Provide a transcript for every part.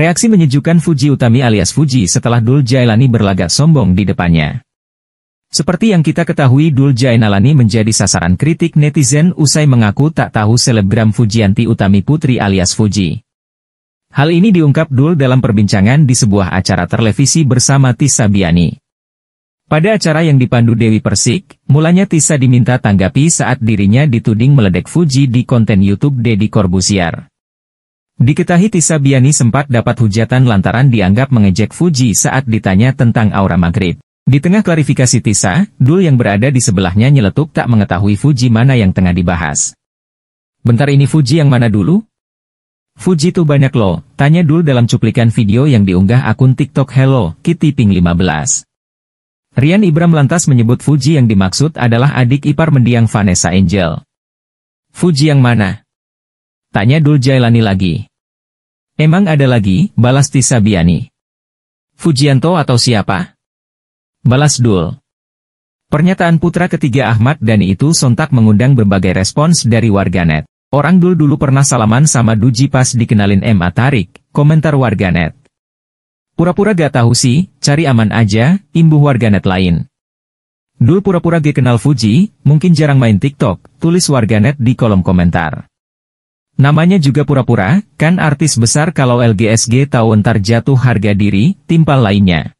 Reaksi menyejukkan Fuji Utami alias Fuji setelah Dul Jailani berlagak sombong di depannya. Seperti yang kita ketahui Dul Jailani menjadi sasaran kritik netizen usai mengaku tak tahu selebgram Fujianti Utami Putri alias Fuji. Hal ini diungkap Dul dalam perbincangan di sebuah acara televisi bersama Tisa Biani. Pada acara yang dipandu Dewi Persik, mulanya Tisa diminta tanggapi saat dirinya dituding meledek Fuji di konten YouTube Deddy Corbusier. Diketahui Tisa Biani sempat dapat hujatan lantaran dianggap mengejek Fuji saat ditanya tentang aura maghrib. Di tengah klarifikasi Tisa, Dul yang berada di sebelahnya nyeletuk tak mengetahui Fuji mana yang tengah dibahas. Bentar ini Fuji yang mana dulu? Fuji tuh banyak loh, tanya Dul dalam cuplikan video yang diunggah akun TikTok Hello, Kitty Ping 15. Rian Ibram lantas menyebut Fuji yang dimaksud adalah adik ipar mendiang Vanessa Angel. Fuji yang mana? Tanya Dul Jailani lagi. Emang ada lagi, balas Tisa Biani. Fujianto atau siapa? Balas Dul. Pernyataan putra ketiga Ahmad Dhani itu sontak mengundang berbagai respons dari warganet. Orang Dul dulu pernah salaman sama Duji pas dikenalin M. Atarik, komentar warganet. Pura-pura gak tahu sih, cari aman aja, imbuh warganet lain. Dul pura-pura gak kenal Fuji, mungkin jarang main TikTok, tulis warganet di kolom komentar. Namanya juga pura-pura, kan artis besar kalau LGSG tahu entar jatuh harga diri, timpal lainnya.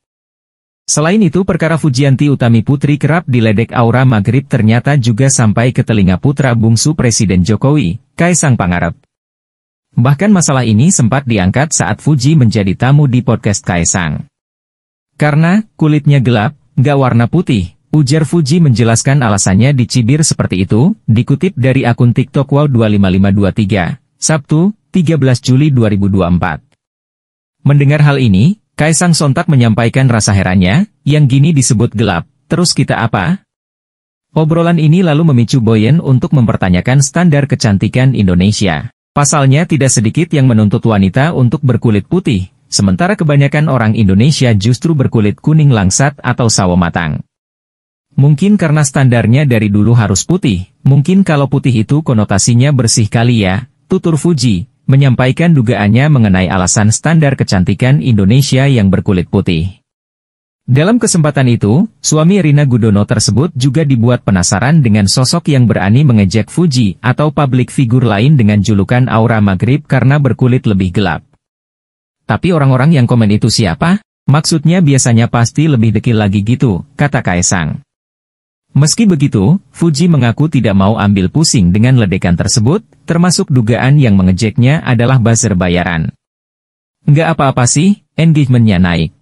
Selain itu perkara Fujianti Utami Putri kerap diledek aura maghrib ternyata juga sampai ke telinga putra bungsu Presiden Jokowi, Kaisang Pangarep. Bahkan masalah ini sempat diangkat saat Fuji menjadi tamu di podcast Kaisang. Karena, kulitnya gelap, gak warna putih, Ujar Fuji menjelaskan alasannya dicibir seperti itu, dikutip dari akun TikTok Wow25523, Sabtu, 13 Juli 2024. Mendengar hal ini, Kaisang sontak menyampaikan rasa herannya, yang gini disebut gelap, terus kita apa? Obrolan ini lalu memicu Boyen untuk mempertanyakan standar kecantikan Indonesia. Pasalnya tidak sedikit yang menuntut wanita untuk berkulit putih, sementara kebanyakan orang Indonesia justru berkulit kuning langsat atau sawo matang. Mungkin karena standarnya dari dulu harus putih, mungkin kalau putih itu konotasinya bersih kali ya, tutur Fuji, menyampaikan dugaannya mengenai alasan standar kecantikan Indonesia yang berkulit putih. Dalam kesempatan itu, suami Rina Gudono tersebut juga dibuat penasaran dengan sosok yang berani mengejek Fuji atau publik figur lain dengan julukan Aura Maghrib karena berkulit lebih gelap. Tapi orang-orang yang komen itu siapa? Maksudnya biasanya pasti lebih dekil lagi gitu, kata Kaisang. Meski begitu, Fuji mengaku tidak mau ambil pusing dengan ledekan tersebut, termasuk dugaan yang mengejeknya adalah buzzer bayaran. Nggak apa-apa sih, engagementnya naik.